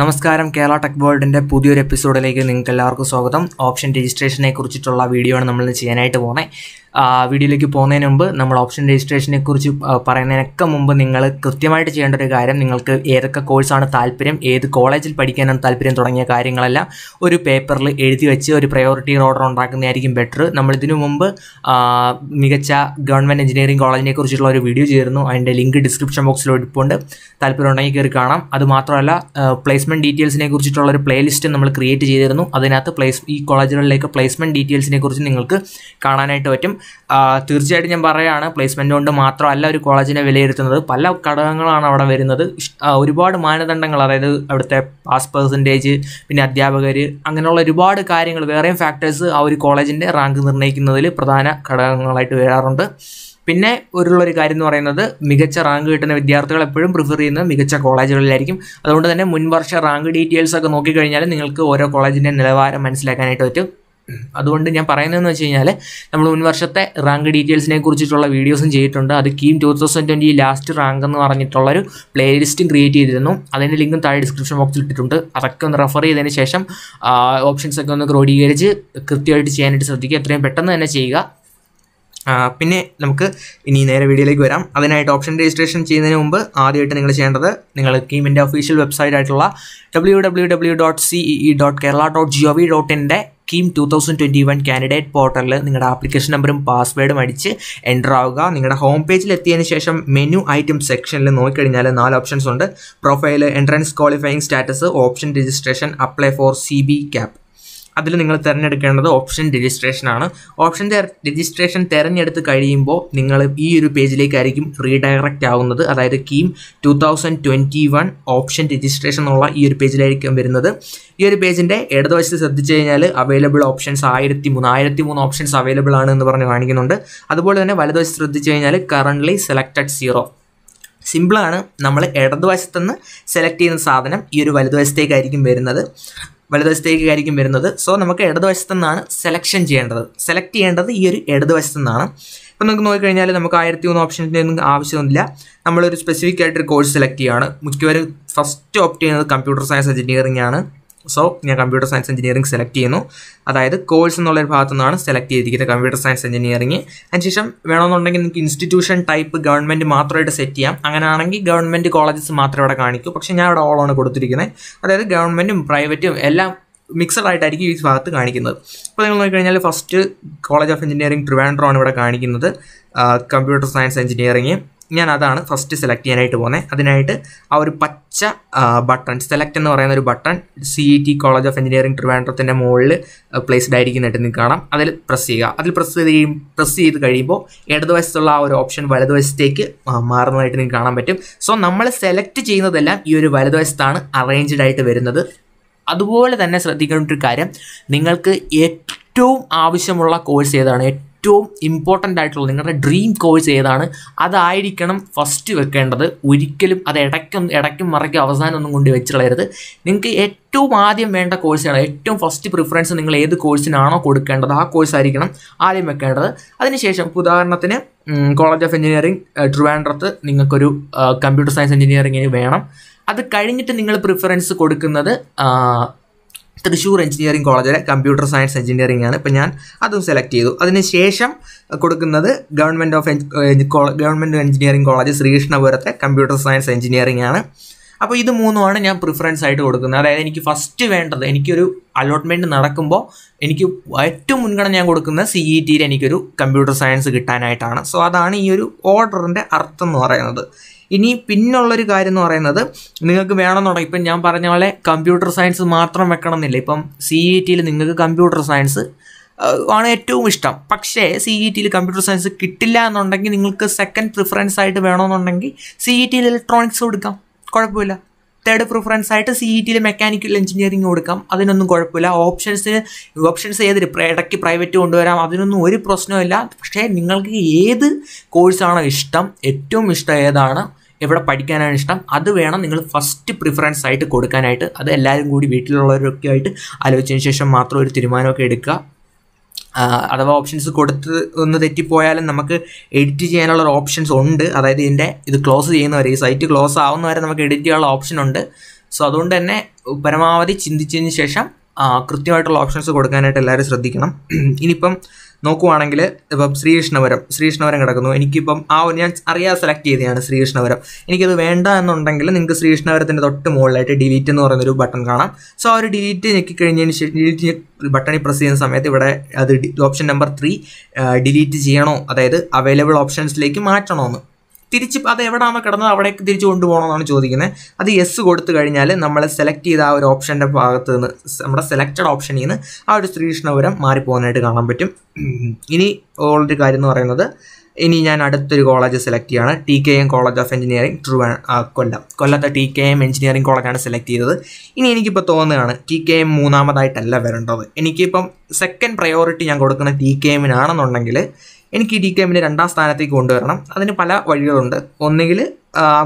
നമസ്കാരം കേരള ടെക് വേൾഡിൻ്റെ പുതിയൊരു എപ്പിസോഡിലേക്ക് നിങ്ങൾക്ക് എല്ലാവർക്കും സ്വാഗതം ഓപ്ഷൻ രജിസ്ട്രേഷനെ കുറിച്ചിട്ടുള്ള വീഡിയോ ആണ് നമ്മൾ ചെയ്യാനായിട്ട് പോകുന്നത് വീഡിയോയിലേക്ക് പോകുന്നതിന് മുമ്പ് നമ്മൾ ഓപ്ഷൻ രജിസ്ട്രേഷനെ കുറിച്ച് പറയുന്നതിനൊക്കെ മുമ്പ് നിങ്ങൾ കൃത്യമായിട്ട് ചെയ്യേണ്ട ഒരു കാര്യം നിങ്ങൾക്ക് ഏതൊക്കെ കോഴ്സാണ് താല്പര്യം ഏത് കോളേജിൽ പഠിക്കാനാണ് താല്പര്യം തുടങ്ങിയ കാര്യങ്ങളെല്ലാം ഒരു പേപ്പറിൽ എഴുതി വെച്ച് ഒരു പ്രയോറിറ്റി ഓർഡർ ഉണ്ടാക്കുന്നതായിരിക്കും ബെറ്റർ നമ്മൾ ഇതിനു മുമ്പ് മികച്ച ഗവൺമെൻറ് എഞ്ചിനീയറിംഗ് കോളേജിനെ കുറിച്ചുള്ള ഒരു വീഡിയോ ചെയ്തിരുന്നു അതിൻ്റെ ലിങ്ക് ഡിസ്ക്രിപ്ഷൻ ബോക്സിൽ ഒഴിപ്പുണ്ട് താല്പര്യം ഉണ്ടെങ്കിൽ കയറി കാണാം അത് മാത്രമല്ല പ്ലേസ്മെൻറ്റ് ഡീറ്റെയിൽസിനെ കുറിച്ചിട്ടുള്ള ഒരു പ്ലേലിസ്റ്റ് നമ്മൾ ക്രിയേറ്റ് ചെയ്തിരുന്നു അതിനകത്ത് പ്ലേസ് ഈ കോളേജുകളിലേക്ക് പ്ലേസ്മെൻറ്റ് ഡീറ്റെയിൽസിനെ കുറിച്ച് നിങ്ങൾക്ക് കാണാനായിട്ട് പറ്റും തീർച്ചയായിട്ടും ഞാൻ പറയുകയാണ് പ്ലേസ്മെൻറ്റ് കൊണ്ട് മാത്രമല്ല ഒരു കോളേജിനെ വിലയിരുത്തുന്നത് പല ഘടകങ്ങളാണ് അവിടെ വരുന്നത് ഒരുപാട് മാനദണ്ഡങ്ങൾ അതായത് അവിടുത്തെ പാസ് പെർസെൻറ്റേജ് പിന്നെ അധ്യാപകർ അങ്ങനെയുള്ള ഒരുപാട് കാര്യങ്ങൾ വേറെയും ഫാക്ടേഴ്സ് ആ ഒരു കോളേജിൻ്റെ റാങ്ക് നിർണ്ണയിക്കുന്നതിൽ പ്രധാന ഘടകങ്ങളായിട്ട് വരാറുണ്ട് പിന്നെ ഒരുള്ളൊരു കാര്യം എന്ന് പറയുന്നത് മികച്ച റാങ്ക് കിട്ടുന്ന വിദ്യാർത്ഥികൾ എപ്പോഴും പ്രിഫർ ചെയ്യുന്നത് മികച്ച കോളേജുകളിലായിരിക്കും അതുകൊണ്ട് തന്നെ മുൻവർഷ റാങ്ക് ഡീറ്റെയിൽസ് ഒക്കെ നോക്കിക്കഴിഞ്ഞാൽ നിങ്ങൾക്ക് ഓരോ കോളേജിൻ്റെ നിലവാരം മനസ്സിലാക്കാനായിട്ട് പറ്റും അതുകൊണ്ട് ഞാൻ പറയുന്നതെന്ന് വെച്ച് കഴിഞ്ഞാൽ നമ്മൾ മുൻ വർഷത്തെ റാങ്ക് ഡീറ്റെയിൽസിനെ കുറിച്ചിട്ടുള്ള വീഡിയോസും ചെയ്തിട്ടുണ്ട് അത് KEAM two thousand twenty last rank എന്ന് പറഞ്ഞിട്ടുള്ളൊരു പ്ലേലിസ്റ്റും ക്രിയേറ്റ് ചെയ്തിരുന്നു അതിൻ്റെ ലിങ്കും താഴെ ഡിസ്ക്രിപ്ഷൻ ബോക്സിൽ ഇട്ടിട്ടുണ്ട് അതൊക്കെ ഒന്ന് റെഫർ ചെയ്തതിന് ശേഷം ഓപ്ഷൻസൊക്കെ ഒന്ന് ക്രോഡീകരിച്ച് കൃത്യമായിട്ട് ചെയ്യാനായിട്ട് ശ്രദ്ധിക്കുക എത്രയും പെട്ടെന്ന് തന്നെ ചെയ്യുക പിന്നെ നമുക്ക് ഇനി നേരെ വീഡിയോയിലേക്ക് വരാം അതിനായിട്ട് ഓപ്ഷൻ രജിസ്ട്രേഷൻ ചെയ്യുന്നതിന് മുമ്പ് ആദ്യമായിട്ട് നിങ്ങൾ ചെയ്യേണ്ടത് നിങ്ങൾ കീമിൻ്റെ ഒഫീഷ്യൽ വെബ്സൈറ്റ് ആയിട്ടുള്ള W W W dot C E dot Kerala dot G O V dot ഇൻ്റെ KEAM two thousand twenty one candidate പോർട്ടലിൽ നിങ്ങളുടെ ആപ്ലിക്കേഷൻ നമ്പറും പാസ്വേഡും അടിച്ച് എൻ്റർ ആവുക നിങ്ങളുടെ ഹോം പേജിൽ എത്തിയതിന് ശേഷം മെനു ഐറ്റം സെക്ഷനിൽ നോക്കിക്കഴിഞ്ഞാൽ നാല് ഓപ്ഷൻസ് ഉണ്ട് profile entrance qualifying status option registration apply for C B CAP അതിൽ നിങ്ങൾ തിരഞ്ഞെടുക്കേണ്ടത് ഓപ്ഷൻ രജിസ്ട്രേഷനാണ് ഓപ്ഷൻ രജിസ്ട്രേഷൻ തിരഞ്ഞെടുത്ത് കഴിയുമ്പോൾ നിങ്ങൾ ഈ ഒരു പേജിലേക്കായിരിക്കും റീഡയറക്റ്റ് ആവുന്നത് അതായത് KEAM two thousand twenty one option registration എന്നുള്ള ഈ ഒരു പേജിലായിരിക്കും വരുന്നത് ഈ ഒരു പേജിൻ്റെ ഇടതുവശത്ത് ശ്രദ്ധിച്ചു കഴിഞ്ഞാൽ അവൈലബിൾ ഓപ്ഷൻസ് ആയിരത്തി മൂന്ന് ആയിരത്തി മൂന്ന് ഓപ്ഷൻസ് അവൈലബിൾ ആണ് എന്ന് പറഞ്ഞ് കാണിക്കുന്നുണ്ട് അതുപോലെ തന്നെ വലതുവശത്ത് ശ്രദ്ധിച്ചു കഴിഞ്ഞാൽ കറൻ്റ്ലി സെലക്റ്റഡ് സീറോ സിമ്പിളാണ് നമ്മൾ ഇടതുവശത്തുനിന്ന് സെലക്ട് ചെയ്യുന്ന സാധനം ഈ ഒരു വലതുവശത്തേക്കായിരിക്കും വരുന്നത് ആയിരിക്കും വരുന്നത് സോ നമുക്ക് ഇടതുവശത്ത് നിന്നാണ് സെലക്ഷൻ ചെയ്യേണ്ടത് സെലക്ട് ചെയ്യേണ്ടത് ഈ ഒരു ഇടതുവശത്ത് നിന്നാണ് ഇപ്പം നമുക്ക് നോക്കിക്കഴിഞ്ഞാൽ നമുക്ക് ആയിരത്തി മൂന്ന് ഓപ്ഷൻ്റെ ഒന്നും ആവശ്യമൊന്നുമില്ല നമ്മളൊരു സ്പെസിഫിക് ആയിട്ടൊരു കോഴ്സ് സെലക്ട് ചെയ്യുകയാണ് മിക്കവരും ഫസ്റ്റ് ഓപ്റ്റ് ചെയ്യുന്നത് കമ്പ്യൂട്ടർ സയൻസ് എഞ്ചിനീയറിംഗ് ആണ് സോ ഞാൻ കമ്പ്യൂട്ടർ സയൻസ് എഞ്ചിനീയറിംഗ് സെലക്ട് ചെയ്യുന്നു അതായത് കോഴ്സ് എന്നുള്ള ഒരു ഭാഗത്തു നിന്നാണ് സെലക്ട് ചെയ്തിരിക്കുന്നത് കമ്പ്യൂട്ടർ സയൻസ് എഞ്ചിനീയറിംഗ് അതിനുശേഷം വേണമെന്നുണ്ടെങ്കിൽ നിങ്ങൾക്ക് ഇൻസ്റ്റിറ്റ്യൂഷൻ ടൈപ്പ് ഗവൺമെൻറ് മാത്രമായിട്ട് സെറ്റ് ചെയ്യാം അങ്ങനെയാണെങ്കിൽ ഗവൺമെൻറ് കോളേജസ് മാത്രമേ ഇവിടെ കാണിക്കൂ പക്ഷേ ഞാൻ ഇവിടെ ഓളാണ് കൊടുത്തിരിക്കുന്നത് അതായത് ഗവൺമെൻറ്റും പ്രൈവറ്റും എല്ലാം മിക്സഡ് ആയിട്ടായിരിക്കും ഈ ഭാഗത്ത് കാണിക്കുന്നത് അപ്പോൾ നിങ്ങൾ നോക്കിക്കഴിഞ്ഞാൽ first college of engineering Trivandrum ആണ് ഇവിടെ കാണിക്കുന്നത് കമ്പ്യൂട്ടർ സയൻസ് എഞ്ചിനീയറിംഗ് ഞാൻ അതാണ് ഫസ്റ്റ് സെലക്ട് ചെയ്യാനായിട്ട് പോകുന്നത് അതിനായിട്ട് ആ ഒരു പച്ച ബട്ടൺ സെലക്ട് എന്ന് പറയുന്ന ഒരു button C E T college of engineering ട്രിവാൻഡ്രത്തിൻ്റെ മുകളിൽ പ്ലേസ്ഡ് ആയിരിക്കുന്നതായിട്ട് നിങ്ങൾക്ക് കാണാം അതിൽ പ്രസ് ചെയ്യുക അതിൽ പ്രസ് ചെയ്ത് കഴിയും പ്രസ് ചെയ്ത് കഴിയുമ്പോൾ ഇടതുവശത്തുള്ള ആ ഒരു ഓപ്ഷൻ വലതുവശത്തേക്ക് മാറുന്നതായിട്ട് നിങ്ങൾക്ക് കാണാൻ പറ്റും സോ നമ്മൾ സെലക്ട് ചെയ്യുന്നതെല്ലാം ഈ ഒരു വലതുവശത്താണ് അറേഞ്ച്ഡ് ആയിട്ട് വരുന്നത് അതുപോലെ തന്നെ ശ്രദ്ധിക്കേണ്ട ഒരു കാര്യം നിങ്ങൾക്ക് ഏറ്റവും ആവശ്യമുള്ള കോഴ്സ് ഏതാണ് ഏറ്റവും ഇമ്പോർട്ടൻ്റ് ആയിട്ടുള്ള നിങ്ങളുടെ ഡ്രീം കോഴ്സ് ഏതാണ് അതായിരിക്കണം ഫസ്റ്റ് വെക്കേണ്ടത് ഒരിക്കലും അത് ഇടയ്ക്കും ഇടയ്ക്കും മറയ്ക്കും അവസാനം ഒന്നും കൊണ്ട് വെച്ചിടയരുത് നിങ്ങൾക്ക് ഏറ്റവും ആദ്യം വേണ്ട കോഴ്സാണ് ഏറ്റവും ഫസ്റ്റ് പ്രിഫറൻസ് നിങ്ങൾ ഏത് കോഴ്സിനാണോ കൊടുക്കേണ്ടത് ആ കോഴ്സ് ആയിരിക്കണം ആദ്യം വെക്കേണ്ടത് അതിനുശേഷം ഉദാഹരണത്തിന് കോളേജ് ഓഫ് എഞ്ചിനീയറിംഗ് ട്രിവാൻഡ്രത്ത് നിങ്ങൾക്കൊരു കമ്പ്യൂട്ടർ സയൻസ് എഞ്ചിനീയറിംഗിന് വേണം അത് കഴിഞ്ഞിട്ട് നിങ്ങൾ പ്രിഫറൻസ് കൊടുക്കുന്നത് തൃശ്ശൂർ എഞ്ചിനീയറിംഗ് കോളേജിലെ കമ്പ്യൂട്ടർ സയൻസ് എഞ്ചിനീയറിംഗ് ആണ് ഇപ്പം ഞാൻ അതും സെലക്ട് ചെയ്തു അതിനുശേഷം കൊടുക്കുന്നത് government of government engineering college ശ്രീകൃഷ്ണപുരത്തെ കമ്പ്യൂട്ടർ സയൻസ് എഞ്ചിനീയറിംഗ് ആണ് അപ്പോൾ ഇത് മൂന്നുമാണ് ഞാൻ പ്രിഫറൻസ് ആയിട്ട് കൊടുക്കുന്നത് അതായത് എനിക്ക് ഫസ്റ്റ് വേണ്ടത് എനിക്കൊരു അലോട്ട്മെൻറ്റ് നടക്കുമ്പോൾ എനിക്ക് ഏറ്റവും മുൻഗണന ഞാൻ കൊടുക്കുന്ന സി ഇ e ടിയിൽ എനിക്കൊരു കമ്പ്യൂട്ടർ സയൻസ് കിട്ടാനായിട്ടാണ് സോ അതാണ് ഈ ഒരു ഓർഡറിൻ്റെ അർത്ഥം എന്ന് പറയുന്നത് ഇനി പിന്നുള്ളൊരു കാര്യം എന്ന് പറയുന്നത് നിങ്ങൾക്ക് വേണമെന്നുണ്ടെങ്കിൽ ഇപ്പം ഞാൻ പറഞ്ഞ പോലെ കമ്പ്യൂട്ടർ സയൻസ് മാത്രം വെക്കണമെന്നില്ല ഇപ്പം സി ഇ ടിയിൽ നിങ്ങൾക്ക് കമ്പ്യൂട്ടർ സയൻസ് ആണ് ഏറ്റവും ഇഷ്ടം പക്ഷേ സി ഇ ടിയിൽ കമ്പ്യൂട്ടർ സയൻസ് കിട്ടില്ല എന്നുണ്ടെങ്കിൽ നിങ്ങൾക്ക് സെക്കൻഡ് പ്രിഫറൻസ് ആയിട്ട് വേണമെന്നുണ്ടെങ്കിൽ സി ഇ ടിയിൽ ഇലക്ട്രോണിക്സ് കൊടുക്കാം കുഴപ്പമില്ല തേർഡ് പ്രിഫറൻസ് ആയിട്ട് സി ഇ ടിയിൽ മെക്കാനിക്കൽ എഞ്ചിനീയറിംഗ് കൊടുക്കാം അതിനൊന്നും കുഴപ്പമില്ല ഓപ്ഷൻസ് ഓപ്ഷൻസ് ഏത് ഇടയ്ക്ക് പ്രൈവറ്റ് കൊണ്ടുവരാം അതിനൊന്നും ഒരു ഇല്ല പക്ഷേ നിങ്ങൾക്ക് ഏത് കോഴ്സാണോ ഇഷ്ടം ഏറ്റവും ഇഷ്ടം ഏതാണ് എവിടെ പഠിക്കാനാണ് ഇഷ്ടം അത് വേണം നിങ്ങൾ ഫസ്റ്റ് പ്രിഫറൻസ് ആയിട്ട് കൊടുക്കാനായിട്ട് അത് എല്ലാവരും കൂടി വീട്ടിലുള്ളവരൊക്കെ ആയിട്ട് ആലോചിച്ചതിന് ശേഷം മാത്രം ഒരു തീരുമാനമൊക്കെ എടുക്കുക അഥവാ ഓപ്ഷൻസ് കൊടുത്ത് ഒന്ന് തെറ്റിപ്പോയാലും നമുക്ക് എഡിറ്റ് ചെയ്യാനുള്ള ഓപ്ഷൻസ് ഉണ്ട് അതായത് ഇതിൻ്റെ ഇത് ക്ലോസ് ചെയ്യുന്നവരെ ഈ സൈറ്റ് ക്ലോസ് ആവുന്നവരെ നമുക്ക് എഡിറ്റ് ചെയ്യാനുള്ള ഓപ്ഷൻ ഉണ്ട് സോ അതുകൊണ്ട് തന്നെ പരമാവധി ചിന്തിച്ചതിന് ശേഷം കൃത്യമായിട്ടുള്ള ഓപ്ഷൻസ് കൊടുക്കാനായിട്ട് എല്ലാവരും ശ്രദ്ധിക്കണം ഇനിയിപ്പം നോക്കുവാണെങ്കിൽ ഇപ്പം ശ്രീകൃഷ്ണപുരം ശ്രീകൃഷ്ണപുരം കിടക്കുന്നു എനിക്കിപ്പം ആ ഞാൻ അറിയാതെ സെലക്ട് ചെയ്തതാണ് ശ്രീകൃഷ്ണപുരം എനിക്കത് വേണ്ട എന്നുണ്ടെങ്കിൽ നിങ്ങൾക്ക് ശ്രീകൃഷ്ണപുരത്തിൻ്റെ തൊട്ട് മുകളിലായിട്ട് ഡിലീറ്റ് എന്ന് പറയുന്നൊരു ബട്ടൺ കാണാം സോ ആ ഒരു ഡിലീറ്റ് ഞെക്കി കഴിഞ്ഞതിന് ശേഷം ഡിലീറ്റ് ബട്ടണിൽ പ്രസ് ചെയ്യുന്ന സമയത്ത് ഇവിടെ അത് ഓപ്ഷൻ നമ്പർ ത്രീ ഡിലീറ്റ് ചെയ്യണോ അതായത് അവൈലബിൾ ഓപ്ഷൻസിലേക്ക് മാറ്റണമെന്ന് തിരിച്ച് അത് എവിടെയാണോ കിടന്നത് അവിടേക്ക് തിരിച്ച് കൊണ്ടുപോകണമെന്നാണ് ചോദിക്കുന്നത് അത് യെസ് കൊടുത്തു കഴിഞ്ഞാൽ നമ്മൾ സെലക്ട് ചെയ്ത ആ ഒരു ഓപ്ഷൻ്റെ ഭാഗത്ത് നിന്ന് നമ്മുടെ സെലക്റ്റഡ് ഓപ്ഷനിൽ നിന്ന് ആ ഒരു ശ്രീകൃഷ്ണപുരം മാറിപ്പോകാനായിട്ട് കാണാൻ പറ്റും ഇനി ഉള്ളൊരു കാര്യം എന്ന് പറയുന്നത് ഇനി ഞാൻ അടുത്തൊരു കോളേജ് സെലക്ട് ചെയ്യാണ് T K M college of engineering ട്രൂ കൊല്ലം കൊല്ലത്തെ ടി കെ എം എഞ്ചിനീയറിംഗ് കോളേജാണ് സെലക്ട് ചെയ്തത് ഇനി എനിക്കിപ്പോൾ തോന്നുകയാണ് ടി കെ എം മൂന്നാമതായിട്ടല്ല വരേണ്ടത് എനിക്കിപ്പം സെക്കൻഡ് പ്രയോറിറ്റി ഞാൻ കൊടുക്കുന്ന ടി കെ എമ്മിനാണെന്നുണ്ടെങ്കിൽ എനിക്ക് ഈ ഡി കെ എമ്മിനെ രണ്ടാം സ്ഥാനത്തേക്ക് കൊണ്ടുവരണം അതിന് പല വഴികളുണ്ട് ഒന്നുകിൽ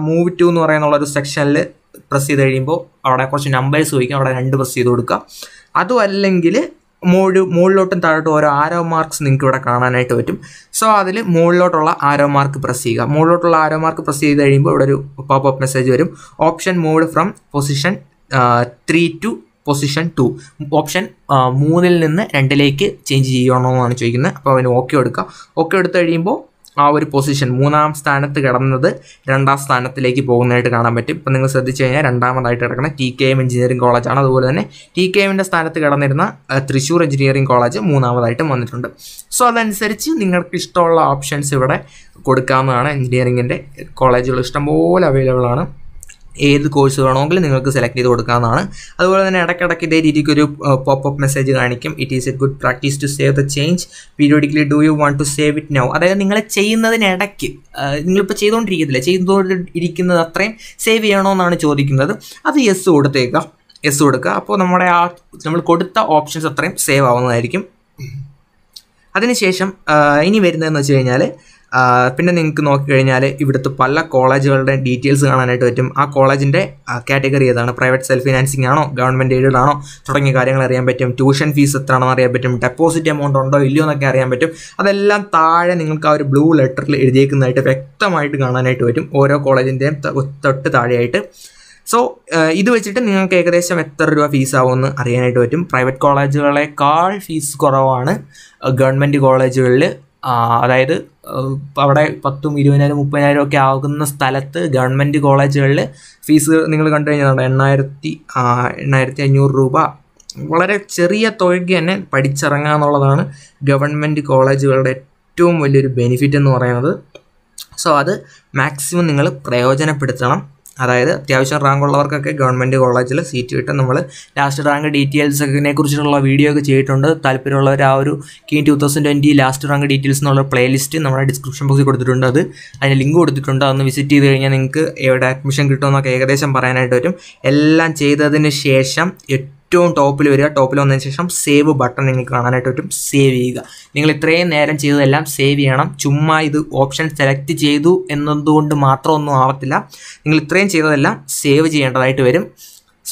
മൂവ് ടു എന്ന് പറയുന്ന ഒരു സെക്ഷനിൽ പ്രസ് ചെയ്ത് കഴിയുമ്പോൾ അവിടെ കുറച്ച് നമ്പേഴ്സ് ചോദിക്കും അവിടെ രണ്ട് പ്രസ് ചെയ്ത് കൊടുക്കുക അതും അല്ലെങ്കിൽ മുകളിൽ മുകളിലോട്ടും താഴോട്ടും ഓരോ ആരോ മാർക്സ് നിങ്ങൾക്ക് ഇവിടെ കാണാനായിട്ട് പറ്റും സോ അതിൽ മുകളിലോട്ടുള്ള ആരോ മാർക്ക് പ്രസ് ചെയ്യുക മുകളിലോട്ടുള്ള ആരോ മാർക്ക് പ്രസ് ചെയ്ത് കഴിയുമ്പോൾ ഇവിടെ ഒരു പോപ്പ് അപ്പ് മെസ്സേജ് വരും option move from position three to position two option മൂന്നിൽ നിന്ന് രണ്ടിലേക്ക് ചേഞ്ച് ചെയ്യണമെന്നാണ് ചോദിക്കുന്നത് അപ്പോൾ അവന് ഓക്കെ എടുക്കുക ഓക്കെ എടുത്തു കഴിയുമ്പോൾ ആ ഒരു പൊസിഷൻ മൂന്നാം സ്ഥാനത്ത് കിടന്നത് രണ്ടാം സ്ഥാനത്തിലേക്ക് പോകുന്നതായിട്ട് കാണാൻ പറ്റും ഇപ്പം നിങ്ങൾ ശ്രദ്ധിച്ചു കഴിഞ്ഞാൽ രണ്ടാമതായിട്ട് കിടക്കുന്ന ടി കെ എം എഞ്ചിനീയറിംഗ് കോളേജാണ് അതുപോലെ തന്നെ ടി കെ എമ്മിൻ്റെ സ്ഥാനത്ത് കിടന്നിരുന്ന തൃശ്ശൂർ എഞ്ചിനീയറിംഗ് കോളേജ് മൂന്നാമതായിട്ടും വന്നിട്ടുണ്ട് സോ അതനുസരിച്ച് നിങ്ങൾക്ക് ഇഷ്ടമുള്ള ഓപ്ഷൻസ് ഇവിടെ കൊടുക്കാവുന്നതാണ് എഞ്ചിനീയറിങ്ങിൻ്റെ കോളേജുകൾ ഇഷ്ടംപോലെ അവൈലബിൾ ആണ് ഏത് കോഴ്സ് വേണമെങ്കിലും നിങ്ങൾക്ക് സെലക്ട് ചെയ്ത് കൊടുക്കാവുന്നതാണ് അതുപോലെ തന്നെ ഇടയ്ക്കിടയ്ക്ക് ഇതേ രീതിക്ക് ഒരു പോപ്പ് അപ്പ് മെസ്സേജ് കാണിക്കും it is a good practice to save the change periodically do you want to save it now അതായത് നിങ്ങൾ ചെയ്യുന്നതിനിടയ്ക്ക് നിങ്ങളിപ്പോൾ ചെയ്തുകൊണ്ടിരിക്കത്തില്ല ചെയ്തുകൊണ്ടിരിക്കുന്നത് അത്രയും സേവ് ചെയ്യണമെന്നാണ് ചോദിക്കുന്നത് അത് യെസ് കൊടുത്തേക്കാം യെസ് കൊടുക്കുക അപ്പോൾ നമ്മുടെ ആ നമ്മൾ കൊടുത്ത ഓപ്ഷൻസ് അത്രയും സേവ് ആവുന്നതായിരിക്കും അതിനുശേഷം ഇനി വരുന്നതെന്ന് വെച്ച് കഴിഞ്ഞാൽ പിന്നെ നിങ്ങൾക്ക് നോക്കിക്കഴിഞ്ഞാൽ ഇവിടുത്തെ പല കോളേജുകളുടെ ഡീറ്റെയിൽസ് കാണാനായിട്ട് പറ്റും ആ കോളേജിൻ്റെ കാറ്റഗറി ഏതാണ് പ്രൈവറ്റ് സെൽഫ് ഫിനാൻസിങ് ആണോ ഗവൺമെൻറ് എയ്ഡഡ് ആണോ തുടങ്ങിയ കാര്യങ്ങൾ അറിയാൻ പറ്റും ട്യൂഷൻ ഫീസ് എത്രയാണെന്ന് അറിയാൻ പറ്റും ഡെപ്പോസിറ്റ് എമൗണ്ട് ഉണ്ടോ ഇല്ലയോ എന്നൊക്കെ അറിയാൻ പറ്റും അതെല്ലാം താഴെ നിങ്ങൾക്ക് ആ ഒരു ബ്ലൂ ലെറ്ററിൽ എഴുതിയേക്കുന്നതായിട്ട് വ്യക്തമായിട്ട് കാണാനായിട്ട് പറ്റും ഓരോ കോളേജിൻ്റെയും തൊട്ട് താഴെയായിട്ട് സോ ഇത് വെച്ചിട്ട് നിങ്ങൾക്ക് ഏകദേശം എത്ര രൂപ ഫീസ് ആവുമെന്ന് അറിയാനായിട്ട് പറ്റും പ്രൈവറ്റ് കോളേജുകളെക്കാൾ ഫീസ് കുറവാണ് ഗവൺമെൻറ് കോളേജുകളിൽ അതായത് അവിടെ പത്തും ഇരുപതിനായിരം മുപ്പതിനായിരം ഒക്കെ ആകുന്ന സ്ഥലത്ത് ഗവൺമെൻറ് കോളേജുകളിൽ ഫീസ് നിങ്ങൾ കണ്ടു കഴിഞ്ഞാൽ എണ്ണായിരത്തി എണ്ണായിരത്തി അഞ്ഞൂറ് രൂപ വളരെ ചെറിയ തുകയ്ക്ക് തന്നെ പഠിച്ചിറങ്ങുക എന്നുള്ളതാണ് ഗവൺമെൻറ് കോളേജുകളുടെ ഏറ്റവും വലിയൊരു ബെനിഫിറ്റ് എന്ന് പറയുന്നത് സോ അത് മാക്സിമം നിങ്ങൾ പ്രയോജനപ്പെടുത്തണം അതായത് അത്യാവശ്യം റാങ്ക് ഉള്ളവർക്കൊക്കെ ഗവൺമെൻറ് കോളേജിൽ സീറ്റ് കിട്ടും നമ്മൾ ലാസ്റ്റ് റാങ്ക് ഡീറ്റെയിൽസിനെ കുറിച്ചിട്ടുള്ള വീഡിയോ ഒക്കെ ചെയ്തിട്ടുണ്ട് താല്പര്യമുള്ളവർ ആ ഒരു KEAM two thousand twenty last rank details എന്നുള്ള പ്ലേലിസ്റ്റ് നമ്മുടെ ഡിസ്ക്രിപ്ഷൻ ബോക്സിൽ കൊടുത്തിട്ടുണ്ട് അത് അതിന് ലിങ്ക് കൊടുത്തിട്ടുണ്ട് അതൊന്ന് വിസിറ്റ് ചെയ്ത് കഴിഞ്ഞാൽ നിങ്ങൾക്ക് എവിടെ അഡ്മിഷൻ കിട്ടുമെന്നൊക്കെ ഏകദേശം പറയാനായിട്ട് വരും എല്ലാം ചെയ്തതിന് ശേഷം ഏറ്റവും ടോപ്പിൽ വരിക ടോപ്പിൽ വന്നതിന് ശേഷം സേവ് ബട്ടൺ നിങ്ങൾക്ക് കാണാനായിട്ട് പറ്റും സേവ് ചെയ്യുക നിങ്ങൾ ഇത്രയും നേരം ചെയ്തതെല്ലാം സേവ് ചെയ്യണം ചുമ്മാ ഇത് ഓപ്ഷൻ സെലക്ട് ചെയ്തു എന്നതുകൊണ്ട് മാത്രം ഒന്നും ആവത്തില്ല നിങ്ങൾ ഇത്രയും ചെയ്തതെല്ലാം സേവ് ചെയ്യേണ്ടതായിട്ട് വരും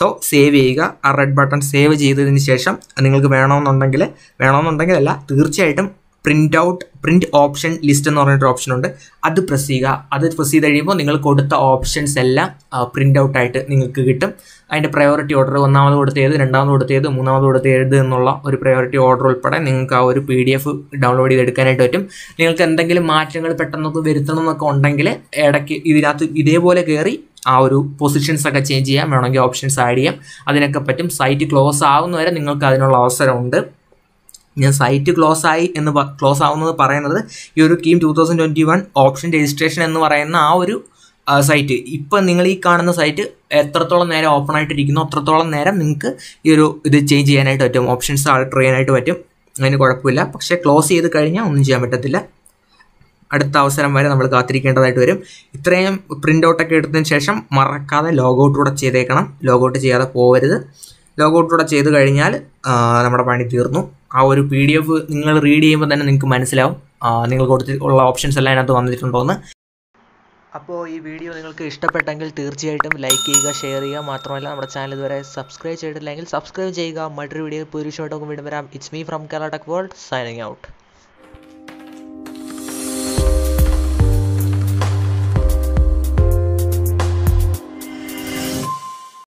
സോ സേവ് ചെയ്യുക ആ റെഡ് ബട്ടൺ സേവ് ചെയ്തതിന് ശേഷം നിങ്ങൾക്ക് വേണമെന്നുണ്ടെങ്കിൽ വേണമെന്നുണ്ടെങ്കിലല്ല തീർച്ചയായിട്ടും print out print option list എന്ന് പറഞ്ഞിട്ട് ഓപ്ഷൻ ഉണ്ട് അത് പ്രസ് ചെയ്യുക അത് പ്രസ് ചെയ്ത് കഴിയുമ്പോൾ നിങ്ങൾ കൊടുത്ത ഓപ്ഷൻസ് എല്ലാം പ്രിൻ്റ് ആയിട്ട് നിങ്ങൾക്ക് കിട്ടും അതിൻ്റെ പ്രയോറിറ്റി ഓർഡർ ഒന്നാമത് കൊടുത്ത ഏത് രണ്ടാമത് കൊടുത്ത ഏത് മൂന്നാമത് കൊടുത്ത ഏത് എന്നുള്ള ഒരു പ്രയോറിറ്റി ഓർഡർ ഉൾപ്പെടെ നിങ്ങൾക്ക് ആ ഒരു പി ഡി എഫ് ഡൗൺലോഡ് ചെയ്തെടുക്കാനായിട്ട് പറ്റും നിങ്ങൾക്ക് എന്തെങ്കിലും മാറ്റങ്ങൾ പെട്ടെന്നൊക്കെ വരുത്തണം എന്നൊക്കെ ഉണ്ടെങ്കിൽ ഇടയ്ക്ക് ഇതിനകത്ത് ഇതേപോലെ കയറി ആ ഒരു പൊസിഷൻസ് ഒക്കെ ചേഞ്ച് ചെയ്യാം വേണമെങ്കിൽ ഓപ്ഷൻസ് ആഡ് ചെയ്യാം അതിനൊക്കെ പറ്റും സൈറ്റ് ക്ലോസ് ആവുന്നവരെ നിങ്ങൾക്ക് അതിനുള്ള അവസരമുണ്ട് ഞാൻ സൈറ്റ് ക്ലോസ് ആയി എന്ന് ക്ലോസ് ആവുന്നത് പറയുന്നത് ഈ ഒരു KEAM two thousand twenty one option registration എന്ന് പറയുന്ന ആ ഒരു സൈറ്റ് ഇപ്പം നിങ്ങൾ ഈ കാണുന്ന സൈറ്റ് എത്രത്തോളം നേരം ഓപ്പൺ ആയിട്ടിരിക്കുന്നു അത്രത്തോളം നേരം നിങ്ങൾക്ക് ഈ ഒരു ഇത് ചേഞ്ച് ചെയ്യാനായിട്ട് പറ്റും ഓപ്ഷൻസ് ആൾട്ടർ ചെയ്യാനായിട്ട് പറ്റും അതിന് കുഴപ്പമില്ല പക്ഷേ ക്ലോസ് ചെയ്ത് കഴിഞ്ഞാൽ ഒന്നും ചെയ്യാൻ പറ്റത്തില്ല അടുത്ത അവസരം വരെ നമ്മൾ കാത്തിരിക്കേണ്ടതായിട്ട് വരും ഇത്രയും പ്രിൻ്റ് ഔട്ടൊക്കെ എടുത്തതിന് ശേഷം മറക്കാതെ ലോഗൗട്ടൂടെ ചെയ്തേക്കണം ലോഗൗട്ട് ചെയ്യാതെ പോകരുത് ലോഗൗട്ടൂടെ ചെയ്ത് കഴിഞ്ഞാൽ നമ്മുടെ പണി തീർന്നു ആ ഒരു പി ഡി എഫ് നിങ്ങൾ റീഡ് ചെയ്യുമ്പോൾ തന്നെ നിങ്ങൾക്ക് മനസ്സിലാവും നിങ്ങൾ കൊടുത്തിട്ടുള്ള ഉള്ള ഓപ്ഷൻസ് എല്ലാം അതിനകത്ത് വന്നിട്ടുണ്ടോ എന്ന് അപ്പോൾ ഈ വീഡിയോ നിങ്ങൾക്ക് ഇഷ്ടപ്പെട്ടെങ്കിൽ തീർച്ചയായിട്ടും ലൈക്ക് ചെയ്യുക ഷെയർ ചെയ്യുക മാത്രമല്ല നമ്മുടെ ചാനൽ ഇതുവരെ സബ്സ്ക്രൈബ് ചെയ്തിട്ടില്ലെങ്കിൽ സബ്സ്ക്രൈബ് ചെയ്യുക മറ്റൊരു വീഡിയോ പുരുഷോട്ടൊക്കെ വീണ്ടും വരാം it's me from Kerala tech world signing out